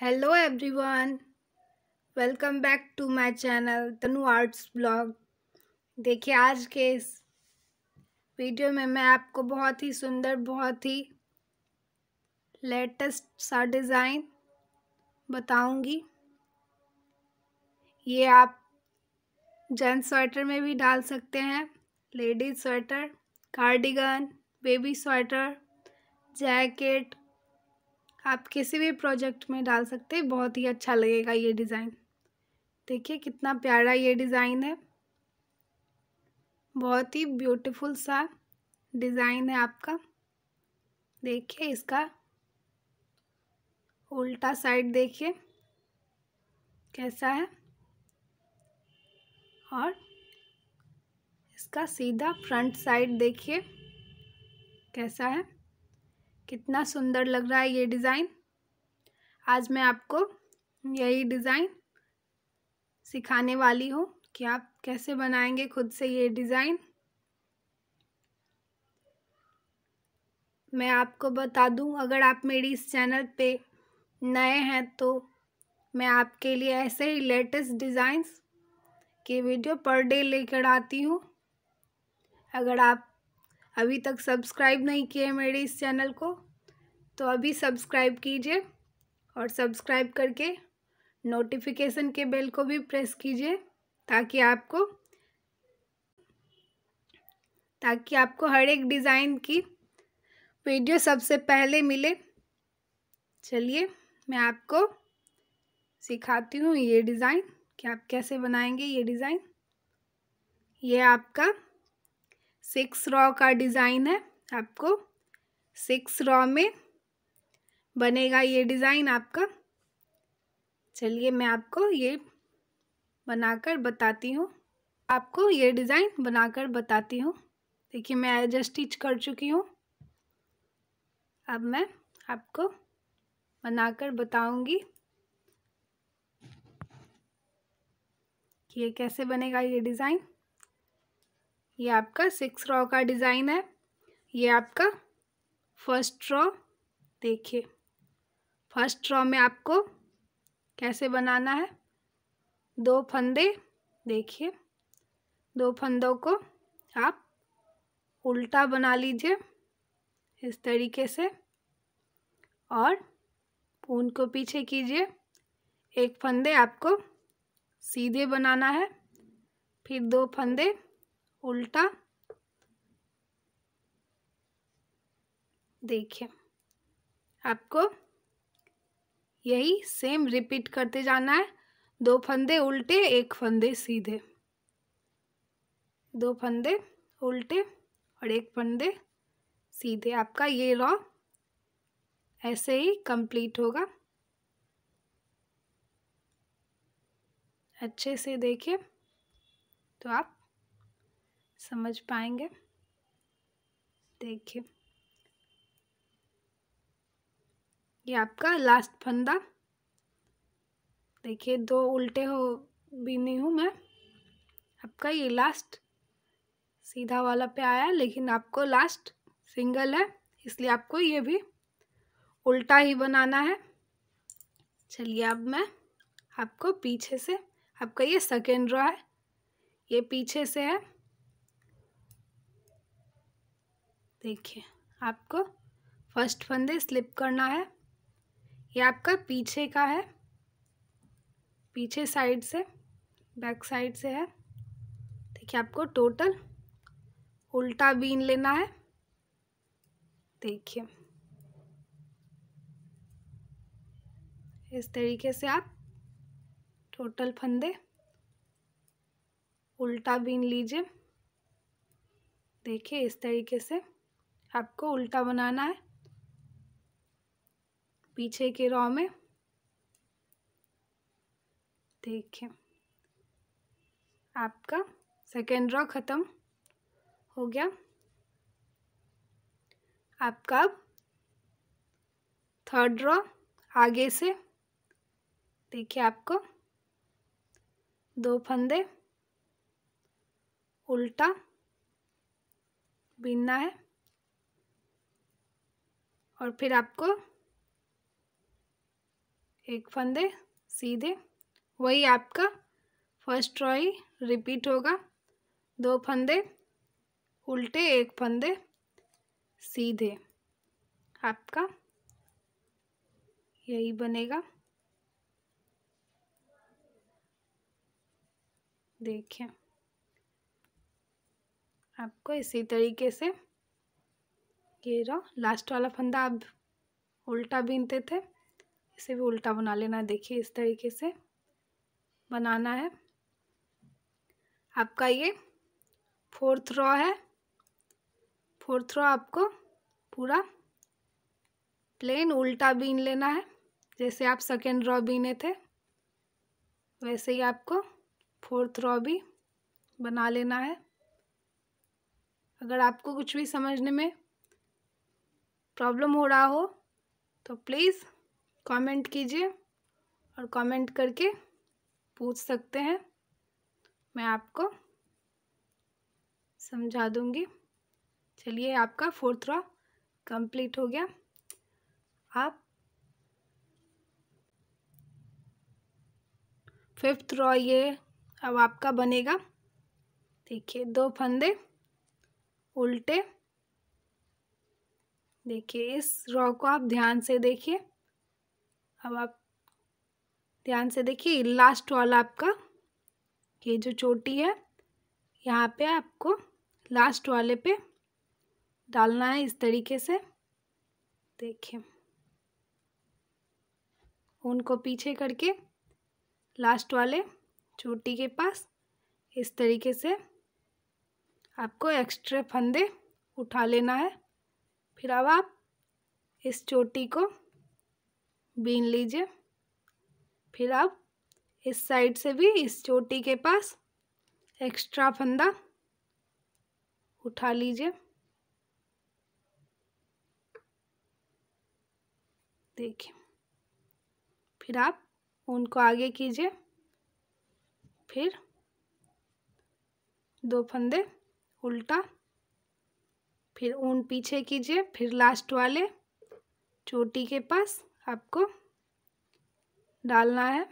hello everyone welcome back to my channel Tanu arts blog देखिए आज के इस वीडियो में मैं आपको बहुत ही सुंदर बहुत ही लेटेस्ट सा डिज़ाइन बताऊंगी ये आप जेंट्स स्वेटर में भी डाल सकते हैं ladies sweater cardigan baby sweater jacket आप किसी भी प्रोजेक्ट में डाल सकते हैं बहुत ही अच्छा लगेगा ये डिज़ाइन देखिए कितना प्यारा ये डिज़ाइन है बहुत ही ब्यूटीफुल सा डिज़ाइन है आपका देखिए इसका उल्टा साइड देखिए कैसा है और इसका सीधा फ्रंट साइड देखिए कैसा है कितना सुंदर लग रहा है ये डिज़ाइन आज मैं आपको यही डिज़ाइन सिखाने वाली हूँ कि आप कैसे बनाएंगे खुद से ये डिज़ाइन मैं आपको बता दूँ अगर आप मेरी इस चैनल पे नए हैं तो मैं आपके लिए ऐसे ही लेटेस्ट डिज़ाइंस की वीडियो पर डे लेकर आती हूँ अगर आप अभी तक सब्सक्राइब नहीं किए मेरे इस चैनल को तो अभी सब्सक्राइब कीजिए और सब्सक्राइब करके नोटिफिकेशन के बेल को भी प्रेस कीजिए ताकि आपको ताकि आपको हर एक डिज़ाइन की वीडियो सबसे पहले मिले चलिए मैं आपको सिखाती हूँ ये डिज़ाइन कि आप कैसे बनाएंगे ये डिज़ाइन ये आपका सिक्स रॉ का डिज़ाइन है आपको सिक्स रॉ में बनेगा ये डिज़ाइन आपका चलिए मैं आपको ये बनाकर बताती हूँ आपको ये डिज़ाइन बनाकर बताती हूँ देखिए मैं एज स्टिच कर चुकी हूँ अब मैं आपको बनाकर बताऊंगी कि ये कैसे बनेगा ये डिज़ाइन ये आपका सिक्स रॉ का डिज़ाइन है ये आपका फर्स्ट रॉ देखिए फर्स्ट रॉ में आपको कैसे बनाना है दो फंदे देखिए दो फंदों को आप उल्टा बना लीजिए इस तरीके से और ऊन को पीछे कीजिए एक फंदे आपको सीधे बनाना है फिर दो फंदे उल्टा देखिए आपको यही सेम रिपीट करते जाना है दो फंदे उल्टे एक फंदे सीधे दो फंदे उल्टे और एक फंदे सीधे आपका ये रॉ ऐसे ही कंप्लीट होगा अच्छे से देखिए तो आप समझ पाएंगे देखिए ये आपका लास्ट फंदा देखिए दो उल्टे हो बीनी हूँ मैं आपका ये लास्ट सीधा वाला पे आया लेकिन आपको लास्ट सिंगल है इसलिए आपको ये भी उल्टा ही बनाना है चलिए अब मैं आपको पीछे से आपका ये सेकेंड रॉ है ये पीछे से है देखिए आपको फर्स्ट फंदे स्लिप करना है ये आपका पीछे का है पीछे साइड से बैक साइड से है देखिए आपको टोटल उल्टा बीन लेना है देखिए इस तरीके से आप टोटल फंदे उल्टा बीन लीजिए देखिए इस तरीके से आपको उल्टा बनाना है पीछे के रॉ में देखिए आपका सेकेंड रॉ ख़त्म हो गया आपका अब थर्ड रॉ आगे से देखिए आपको दो फंदे उल्टा बीनना है और फिर आपको एक फंदे सीधे वही आपका फर्स्ट रॉई रिपीट होगा दो फंदे उल्टे एक फंदे सीधे आपका यही बनेगा देखिए आपको इसी तरीके से ये रहा लास्ट वाला फंदा आप उल्टा बीनते थे इसे भी उल्टा बना लेना है देखिए इस तरीके से बनाना है आपका ये फोर्थ रॉ है फोर्थ रॉ आपको पूरा प्लेन उल्टा बीन लेना है जैसे आप सेकेंड रॉ बीने थे वैसे ही आपको फोर्थ रॉ भी बना लेना है अगर आपको कुछ भी समझने में प्रॉब्लम हो रहा हो तो प्लीज़ कमेंट कीजिए और कमेंट करके पूछ सकते हैं मैं आपको समझा दूँगी चलिए आपका फोर्थ रॉ कंप्लीट हो गया आप फिफ्थ रॉ ये अब आपका बनेगा देखिए दो फंदे उल्टे देखिए इस रॉ को आप ध्यान से देखिए अब आप ध्यान से देखिए लास्ट वाला आपका ये जो चोटी है यहाँ पे आपको लास्ट वाले पे डालना है इस तरीके से देखिए उनको पीछे करके लास्ट वाले चोटी के पास इस तरीके से आपको एक्स्ट्रा फंदे उठा लेना है फिर अब आप इस चोटी को बीन लीजिए फिर आप इस साइड से भी इस चोटी के पास एक्स्ट्रा फंदा उठा लीजिए देखिए फिर आप उनको आगे कीजिए फिर दो फंदे उल्टा फिर ऊन पीछे कीजिए फिर लास्ट वाले चोटी के पास आपको डालना है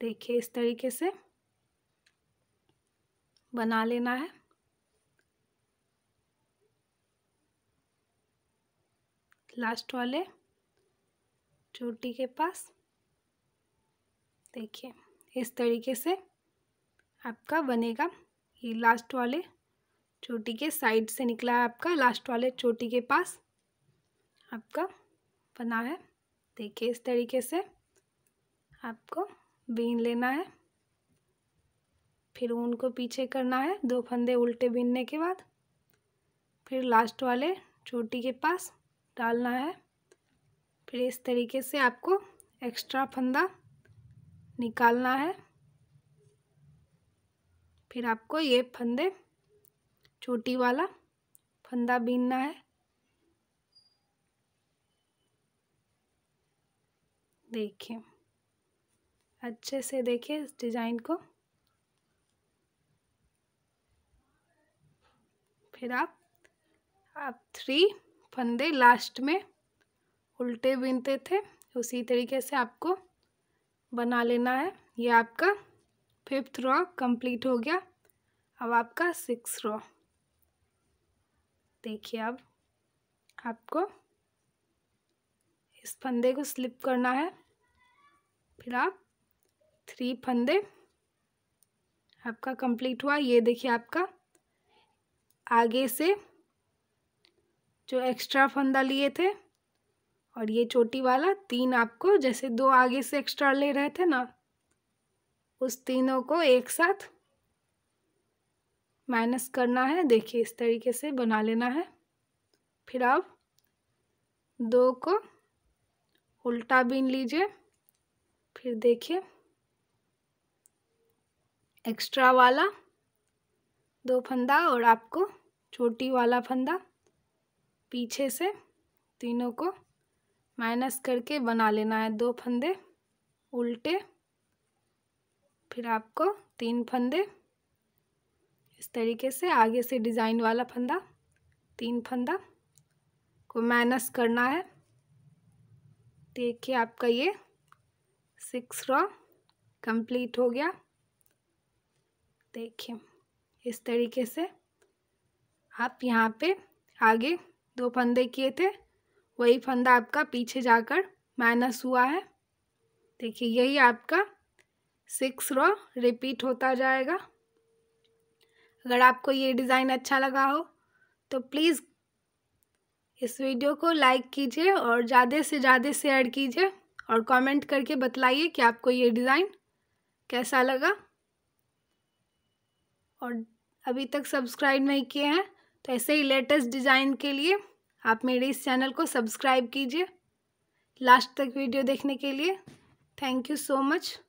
देखिए इस तरीके से बना लेना है लास्ट वाले चोटी के पास देखिए इस तरीके से आपका बनेगा ये लास्ट वाले चोटी के साइड से निकला है आपका लास्ट वाले चोटी के पास आपका बना है देखिए इस तरीके से आपको बीन लेना है फिर ऊन को पीछे करना है दो फंदे उल्टे बीनने के बाद फिर लास्ट वाले चोटी के पास डालना है फिर इस तरीके से आपको एक्स्ट्रा फंदा निकालना है फिर आपको ये फंदे चोटी वाला फंदा बीनना है देखिए अच्छे से देखिए इस डिज़ाइन को फिर आप आप थ्री फंदे लास्ट में उल्टे बीनते थे उसी तरीके से आपको बना लेना है ये आपका फिफ्थ रॉ कंप्लीट हो गया अब आपका सिक्स रॉ देखिए अब आपको इस फंदे को स्लिप करना है फिर आप थ्री फंदे आपका कंप्लीट हुआ ये देखिए आपका आगे से जो एक्स्ट्रा फंदा लिए थे और ये चोटी वाला तीन आपको जैसे दो आगे से एक्स्ट्रा ले रहे थे ना उस तीनों को एक साथ माइनस करना है देखिए इस तरीके से बना लेना है फिर आप दो को उल्टा बीन लीजिए फिर देखिए एक्स्ट्रा वाला दो फंदा और आपको छोटी वाला फंदा पीछे से तीनों को माइनस करके बना लेना है दो फंदे उल्टे फिर आपको तीन फंदे इस तरीके से आगे से डिज़ाइन वाला फंदा तीन फंदा को माइनस करना है देखिए आपका ये सिक्स रॉ कंप्लीट हो गया देखिए इस तरीके से आप यहाँ पे आगे दो फंदे किए थे वही फंदा आपका पीछे जाकर माइनस हुआ है देखिए यही आपका सिक्स रॉ रिपीट होता जाएगा अगर आपको ये डिज़ाइन अच्छा लगा हो तो प्लीज़ इस वीडियो को लाइक कीजिए और ज़्यादा से ज़्यादा शेयर कीजिए और कमेंट करके बतलाइए कि आपको ये डिज़ाइन कैसा लगा और अभी तक सब्सक्राइब नहीं किए हैं तो ऐसे ही लेटेस्ट डिज़ाइन के लिए आप मेरे इस चैनल को सब्सक्राइब कीजिए लास्ट तक वीडियो देखने के लिए थैंक यू सो मच